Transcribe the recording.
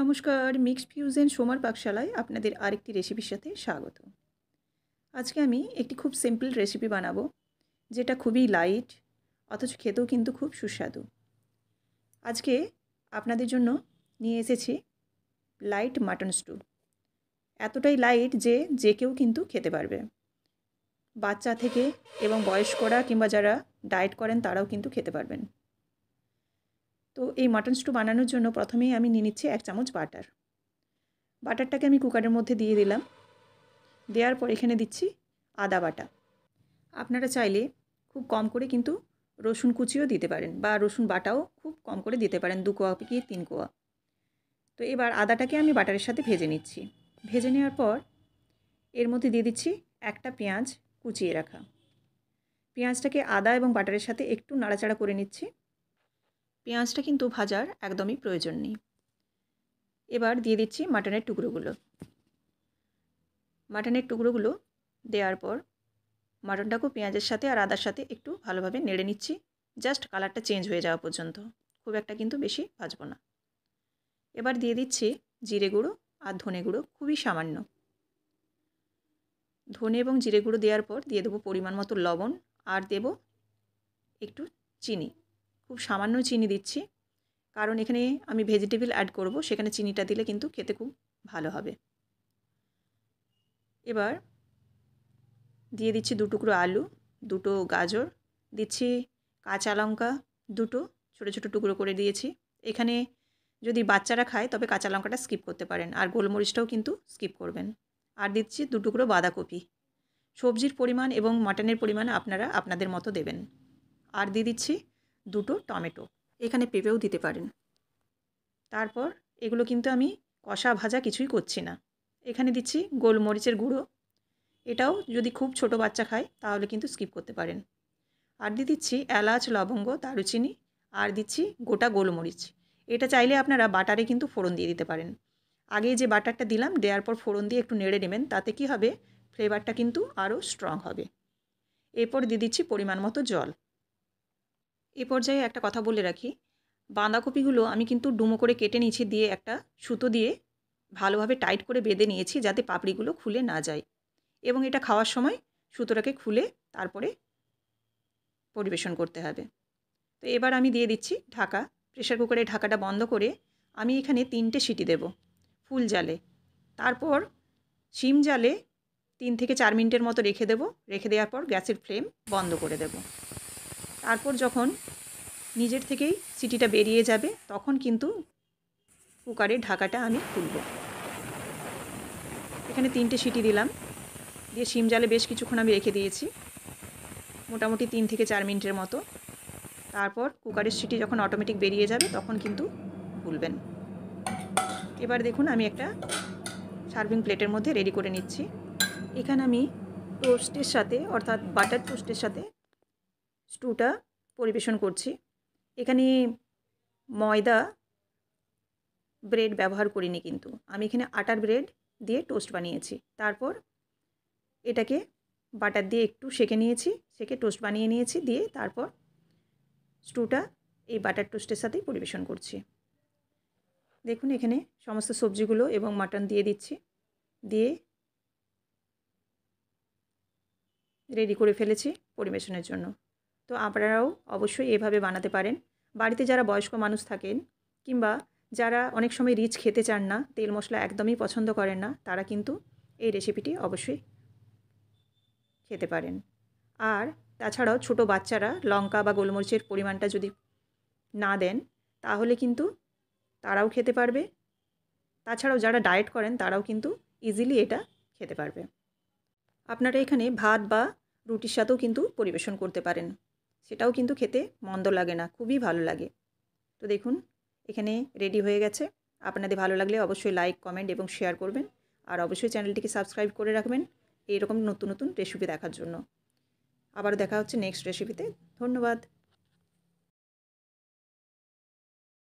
নমস্কার mixed fusion সোমার পাকশালায় আপনাদের আরেকটি রেসিপির সাথে স্বাগত আজকে আমি একটি খুব সিম্পল রেসিপি বানাবো যেটা খুবই লাইট অথচ খেতেও কিন্তু খুব সুস্বাদু আজকে আপনাদের জন্য নিয়ে এসেছি লাইট মাটন স্টু এতটাই লাইট যে যে কেউ কিন্তু খেতে পারবে বাচ্চা থেকে এবং বয়স্করা কিংবা যারা ডায়েট করেন তারাও কিন্তু খেতে পারবেন তো এই মাটন স্টু বানানোর জন্য প্রথমেই আমি নিয়ে নিচ্ছি এক চামচ বাটার বাটারটাকে আমি কুকারের মধ্যে দিয়ে দিলাম দেওয়ার পর এখানে দিচ্ছি আদা বাটা আপনারা চাইলে খুব কম করে কিন্তু রসুন কুচিও দিতে পারেন বা রসুন বাটাও খুব কম করে দিতে পারেন দু কোয়া কি তিন কোয়া তো এবার আদাটাকে আমি বাটারের সাথে ভেজে নিচ্ছি ভেজে নেওয়ার পর এর মধ্যে দিয়ে দিচ্ছি একটা পেঁয়াজ কুচিয়ে রাখা পেঁয়াজটাকে আদা এবং বাটারের সাথে একটু নাড়াচাড়া করে নিচ্ছি পেঁয়াজটা কিন্তু ভাজার একদমই প্রয়োজন নেই এবার দিয়ে দিচ্ছি মাটনের টুকরোগুলো মাটনের টুকরোগুলো দেওয়ার পর মাটনটাকেও পেঁয়াজের সাথে আর আদার সাথে একটু ভালোভাবে নেড়ে নিচ্ছি জাস্ট কালারটা চেঞ্জ হয়ে যাওয়া পর্যন্ত খুব একটা কিন্তু বেশি ভাজবো না এবার দিয়ে দিচ্ছি জিরে গুঁড়ো আর ধনে গুঁড়ো খুবই সামান্য ধনে এবং জিরে গুঁড়ো দেওয়ার পর দিয়ে দেবো পরিমাণ মতো লবণ আর দেব একটু চিনি খুব সামান্য চিনি দিচ্ছি কারণ এখানে আমি ভেজিটেবল অ্যাড করব সেখানে চিনিটা দিলে কিন্তু খেতে খুব ভালো হবে এবার দিয়ে দিচ্ছি দু টুকরো আলু দুটো গাজর দিচ্ছি কাঁচা লঙ্কা দুটো ছোটো ছোটো টুকরো করে দিয়েছি এখানে যদি বাচ্চারা খায় তবে কাঁচা লঙ্কাটা স্কিপ করতে পারেন আর গোলমরিচটাও কিন্তু স্কিপ করবেন আর দিচ্ছি দু টুকরো বাঁধাকপি সবজির পরিমাণ এবং মাটনের পরিমাণ আপনারা আপনাদের মতো দেবেন আর দিয়ে দিচ্ছি দুটো টমেটো এখানে পেঁপেও দিতে পারেন তারপর এগুলো কিন্তু আমি কষা ভাজা কিছুই করছি না এখানে দিচ্ছি গোলমরিচের গুঁড়ো এটাও যদি খুব ছোট বাচ্চা খায় তাহলে কিন্তু স্কিপ করতে পারেন আর দিয়ে দিচ্ছি এলাচ লবঙ্গ দারুচিনি আর দিচ্ছি গোটা গোলমরিচ এটা চাইলে আপনারা বাটারে কিন্তু ফোড়ন দিয়ে দিতে পারেন আগে যে বাটারটা দিলাম দেওয়ার পর ফোড়ন দিয়ে একটু নেড়ে নেবেন তাতে কি হবে ফ্লেভারটা কিন্তু আরও স্ট্রং হবে এরপর দিয়ে দিচ্ছি পরিমাণ মতো জল এ পর্যায়ে একটা কথা বলে রাখি বাঁধাকপিগুলো আমি কিন্তু ডুমো করে কেটে নিয়েছি দিয়ে একটা সুতো দিয়ে ভালোভাবে টাইট করে বেঁধে নিয়েছি যাতে পাপড়িগুলো খুলে না যায় এবং এটা খাওয়ার সময় সুতোটাকে খুলে তারপরে পরিবেশন করতে হবে তো এবার আমি দিয়ে দিচ্ছি ঢাকা প্রেশার কুকারে ঢাকাটা বন্ধ করে আমি এখানে তিনটে সিটি দেব ফুল জালে তারপর শিম জালে তিন থেকে চার মিনিটের মতো রেখে দেব রেখে দেওয়ার পর গ্যাসের ফ্লেম বন্ধ করে দেব তারপর যখন নিজের থেকেই সিটিটা বেরিয়ে যাবে তখন কিন্তু কুকারের ঢাকাটা আমি খুলব এখানে তিনটে সিটি দিলাম দিয়ে শিম জালে বেশ কিছুক্ষণ আমি রেখে দিয়েছি মোটামুটি তিন থেকে চার মিনিটের মতো তারপর কুকারের সিটি যখন অটোমেটিক বেরিয়ে যাবে তখন কিন্তু খুলবেন এবার দেখুন আমি একটা সার্ভিং প্লেটের মধ্যে রেডি করে নিচ্ছি এখানে আমি টোস্টের সাথে অর্থাৎ বাটার টোস্টের সাথে স্টুটা পরিবেশন করছি এখানে ময়দা ব্রেড ব্যবহার করিনি কিন্তু আমি এখানে আটার ব্রেড দিয়ে টোস্ট বানিয়েছি তারপর এটাকে বাটার দিয়ে একটু সেঁকে নিয়েছি সেঁকে টোস্ট বানিয়ে নিয়েছি দিয়ে তারপর স্টুটা এই বাটার টোস্টের সাথেই পরিবেশন করছি দেখুন এখানে সমস্ত সবজিগুলো এবং মাটন দিয়ে দিচ্ছি দিয়ে রেডি করে ফেলেছি পরিবেশনের জন্য তো আপনারাও অবশ্যই এভাবে বানাতে পারেন বাড়িতে যারা বয়স্ক মানুষ থাকেন কিংবা যারা অনেক সময় রিচ খেতে চান না তেল মশলা একদমই পছন্দ করেন না তারা কিন্তু এই রেসিপিটি অবশ্যই খেতে পারেন আর তাছাড়াও ছোট বাচ্চারা লঙ্কা বা গোলমরিচের পরিমাণটা যদি না দেন তাহলে কিন্তু তারাও খেতে পারবে তাছাড়াও যারা ডায়েট করেন তারাও কিন্তু ইজিলি এটা খেতে পারবে আপনারা এখানে ভাত বা রুটির সাথেও কিন্তু পরিবেশন করতে পারেন সেটাও কিন্তু খেতে মন্দ লাগে না খুবই ভালো লাগে তো দেখুন এখানে রেডি হয়ে গেছে আপনাদের ভালো লাগলে অবশ্যই লাইক কমেন্ট এবং শেয়ার করবেন আর অবশ্যই চ্যানেলটিকে সাবস্ক্রাইব করে রাখবেন এইরকম নতুন নতুন রেসিপি দেখার জন্য আবার দেখা হচ্ছে নেক্সট রেসিপিতে ধন্যবাদ